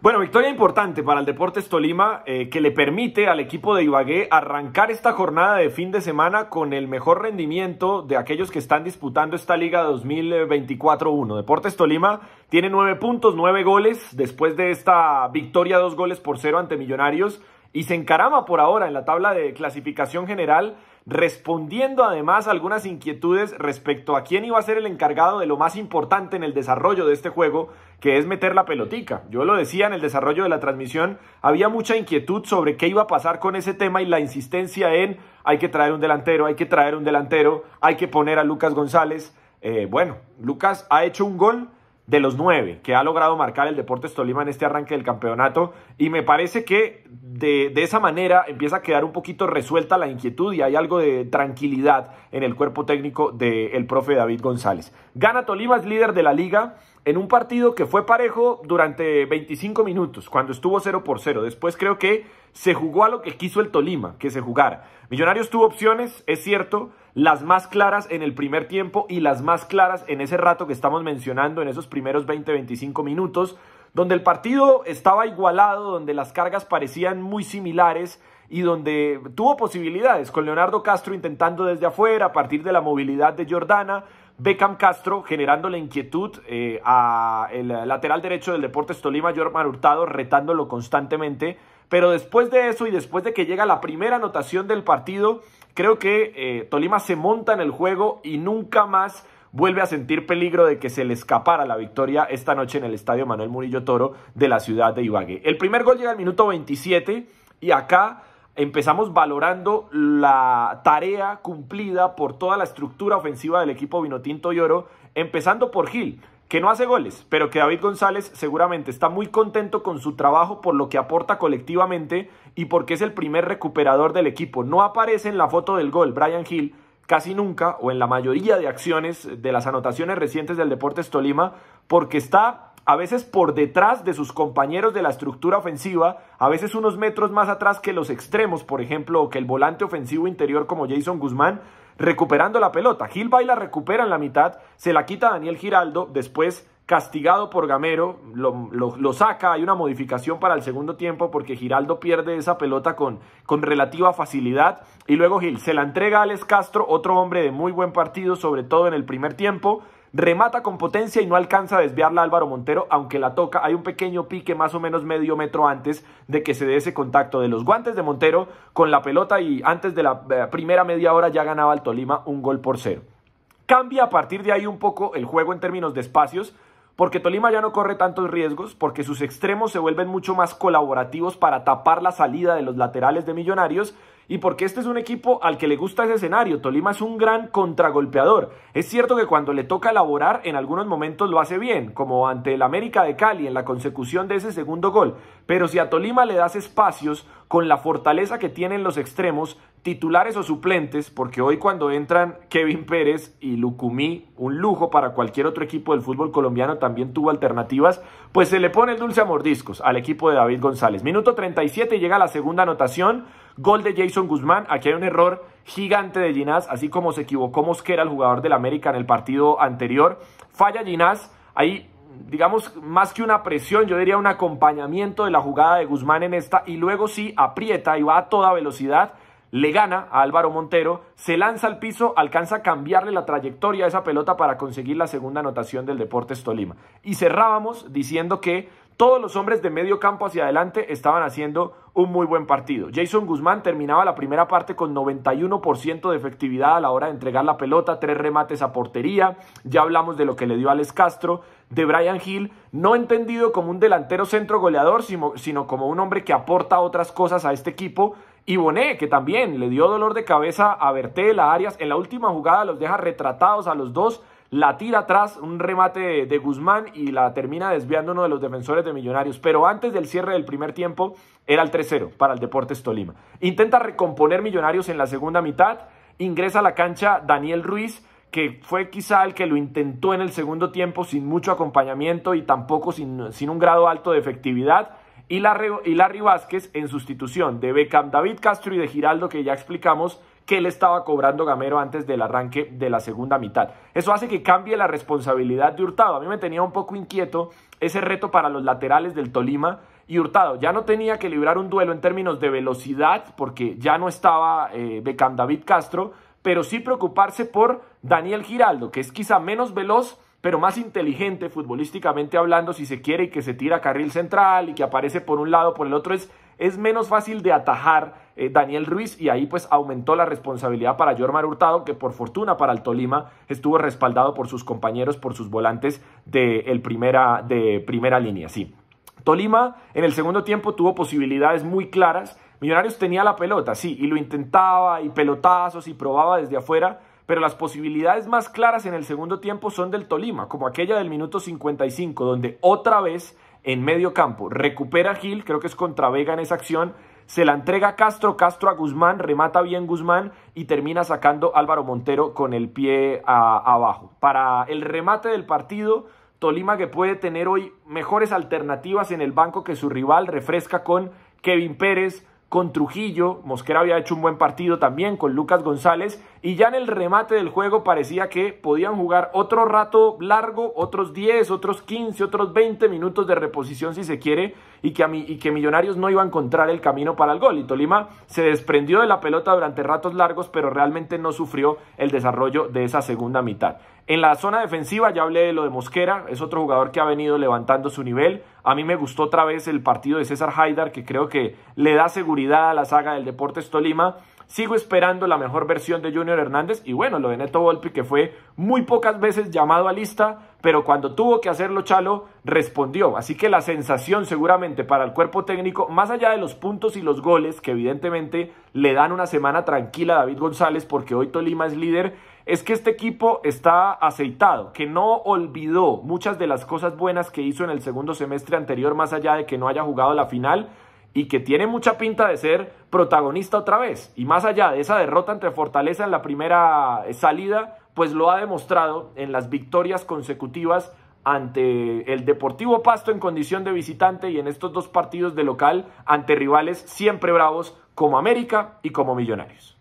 Bueno, victoria importante para el Deportes Tolima eh, que le permite al equipo de Ibagué arrancar esta jornada de fin de semana con el mejor rendimiento de aquellos que están disputando esta Liga 2024-1. Deportes Tolima tiene nueve puntos, nueve goles después de esta victoria, dos goles por cero ante Millonarios y se encarama por ahora en la tabla de clasificación general respondiendo además a algunas inquietudes respecto a quién iba a ser el encargado de lo más importante en el desarrollo de este juego, que es meter la pelotica. Yo lo decía en el desarrollo de la transmisión, había mucha inquietud sobre qué iba a pasar con ese tema y la insistencia en hay que traer un delantero, hay que traer un delantero, hay que poner a Lucas González. Eh, bueno, Lucas ha hecho un gol de los nueve que ha logrado marcar el Deportes Tolima en este arranque del campeonato y me parece que de, esa manera empieza a quedar un poquito resuelta la inquietud y hay algo de tranquilidad en el cuerpo técnico del profe David González. Gana Tolima, es líder de la liga, en un partido que fue parejo durante 25 minutos, cuando estuvo 0 por 0. Después creo que se jugó a lo que quiso el Tolima, que se jugara. Millonarios tuvo opciones, es cierto, las más claras en el primer tiempo y las más claras en ese rato que estamos mencionando, en esos primeros 20-25 minutos, donde el partido estaba igualado, donde las cargas parecían muy similares y donde tuvo posibilidades con Leonardo Castro intentando desde afuera a partir de la movilidad de Jordana. Beckham Castro generando la inquietud eh, al lateral derecho del Deportes Tolima, Jorman Hurtado, retándolo constantemente. Pero después de eso y después de que llega la primera anotación del partido, creo que eh, Tolima se monta en el juego y nunca más vuelve a sentir peligro de que se le escapara la victoria esta noche en el Estadio Manuel Murillo Toro de la ciudad de Ibagué. El primer gol llega al minuto 27 y acá empezamos valorando la tarea cumplida por toda la estructura ofensiva del equipo Vinotinto y Oro, empezando por Gil, que no hace goles, pero que David González seguramente está muy contento con su trabajo por lo que aporta colectivamente y porque es el primer recuperador del equipo. No aparece en la foto del gol Brian Gil casi nunca o en la mayoría de acciones de las anotaciones recientes del Deportes Tolima porque está a veces por detrás de sus compañeros de la estructura ofensiva, a veces unos metros más atrás que los extremos, por ejemplo, o que el volante ofensivo interior como Jason Guzmán, recuperando la pelota. Gil la recupera en la mitad, se la quita Daniel Giraldo, después castigado por Gamero, lo, saca, hay una modificación para el segundo tiempo porque Giraldo pierde esa pelota con, con relativa facilidad y luego Gil se la entrega a Alex Castro, otro hombre de muy buen partido, sobre todo en el primer tiempo, remata con potencia y no alcanza a desviarla Álvaro Montero, aunque la toca. Hay un pequeño pique más o menos medio metro antes de que se dé ese contacto de los guantes de Montero con la pelota y antes de la eh, primera media hora ya ganaba el Tolima un gol por cero. Cambia a partir de ahí un poco el juego en términos de espacios porque Tolima ya no corre tantos riesgos, porque sus extremos se vuelven mucho más colaborativos para tapar la salida de los laterales de Millonarios y porque este es un equipo al que le gusta ese escenario. Tolima es un gran contragolpeador. Es cierto que cuando le toca elaborar, en algunos momentos lo hace bien, como ante el América de Cali en la consecución de ese segundo gol. Pero si a Tolima le das espacios con la fortaleza que tienen los extremos, titulares o suplentes, porque hoy cuando entran Kevin Pérez y Lucumí, un lujo para cualquier otro equipo del fútbol colombiano, también tuvo alternativas, pues se le pone el dulce a mordiscos al equipo de David González. Minuto 37 llega la segunda anotación, gol de Jason Guzmán, aquí hay un error gigante de Ginás, así como se equivocó Mosquera, el jugador del América en el partido anterior, falla Ginás, ahí digamos, más que una presión, yo diría un acompañamiento de la jugada de Guzmán en esta, y luego sí aprieta y va a toda velocidad le gana a Álvaro Montero, se lanza al piso, alcanza a cambiarle la trayectoria a esa pelota para conseguir la segunda anotación del Deportes Tolima. Y cerrábamos diciendo que todos los hombres de medio campo hacia adelante estaban haciendo un muy buen partido. Jason Guzmán terminaba la primera parte con 91% de efectividad a la hora de entregar la pelota, tres remates a portería, ya hablamos de lo que le dio Alex Castro, de Brian Hill, no entendido como un delantero centro goleador, sino como un hombre que aporta otras cosas a este equipo, y Boné, que también le dio dolor de cabeza a Bertel, a Arias. En la última jugada los deja retratados a los dos. La tira atrás, un remate de, Guzmán y la termina desviando uno de los defensores de Millonarios. Pero antes del cierre del primer tiempo era el 3-0 para el Deportes Tolima. Intenta recomponer Millonarios en la segunda mitad. Ingresa a la cancha Daniel Ruiz, que fue quizá el que lo intentó en el segundo tiempo sin mucho acompañamiento y tampoco sin, sin un grado alto de efectividad y Larry Vázquez en sustitución de Beckham, David Castro y de Giraldo, que ya explicamos que él estaba cobrando Gamero antes del arranque de la segunda mitad. Eso hace que cambie la responsabilidad de Hurtado. A mí me tenía un poco inquieto ese reto para los laterales del Tolima y Hurtado. Ya no tenía que librar un duelo en términos de velocidad porque ya no estaba Becam eh, Beckham David Castro, pero sí preocuparse por Daniel Giraldo, que es quizá menos veloz pero más inteligente futbolísticamente hablando, si se quiere, y que se tira carril central y que aparece por un lado, por el otro, es, es menos fácil de atajar eh, Daniel Ruiz y ahí pues aumentó la responsabilidad para Jormar Hurtado, que por fortuna para el Tolima estuvo respaldado por sus compañeros, por sus volantes de, primera, de primera línea. Sí. Tolima en el segundo tiempo tuvo posibilidades muy claras. Millonarios tenía la pelota, sí, y lo intentaba, y pelotazos, y probaba desde afuera, pero las posibilidades más claras en el segundo tiempo son del Tolima, como aquella del minuto 55, donde otra vez en medio campo recupera Gil, creo que es contra Vega en esa acción, se la entrega Castro, Castro a Guzmán, remata bien Guzmán y termina sacando Álvaro Montero con el pie abajo. Para el remate del partido, Tolima que puede tener hoy mejores alternativas en el banco que su rival, refresca con Kevin Pérez, con Trujillo, Mosquera había hecho un buen partido también, con Lucas González y ya en el remate del juego parecía que podían jugar otro rato largo, otros 10, otros 15, otros 20 minutos de reposición si se quiere, y que, y que Millonarios no iba a encontrar el camino para el gol. Y Tolima se desprendió de la pelota durante ratos largos, pero realmente no sufrió el desarrollo de esa segunda mitad. En la zona defensiva ya hablé de lo de Mosquera, es otro jugador que ha venido levantando su nivel. A mí me gustó otra vez el partido de César Haidar, que creo que le da seguridad a la saga del Deportes Tolima Sigo esperando la mejor versión de Junior Hernández y bueno, lo de Neto Volpi que fue muy pocas veces llamado a lista, pero cuando tuvo que hacerlo Chalo respondió. Así que la sensación seguramente para el cuerpo técnico, más allá de los puntos y los goles que evidentemente le dan una semana tranquila a David González porque hoy Tolima es líder, es que este equipo está aceitado, que no olvidó muchas de las cosas buenas que hizo en el segundo semestre anterior, más allá de que no haya jugado la final y que tiene mucha pinta de ser protagonista otra vez. Y más allá de esa derrota entre Fortaleza en la primera eh, salida, pues lo ha demostrado en las victorias consecutivas ante el Deportivo Pasto en condición de visitante y en estos dos partidos de local ante rivales siempre bravos como América y como Millonarios.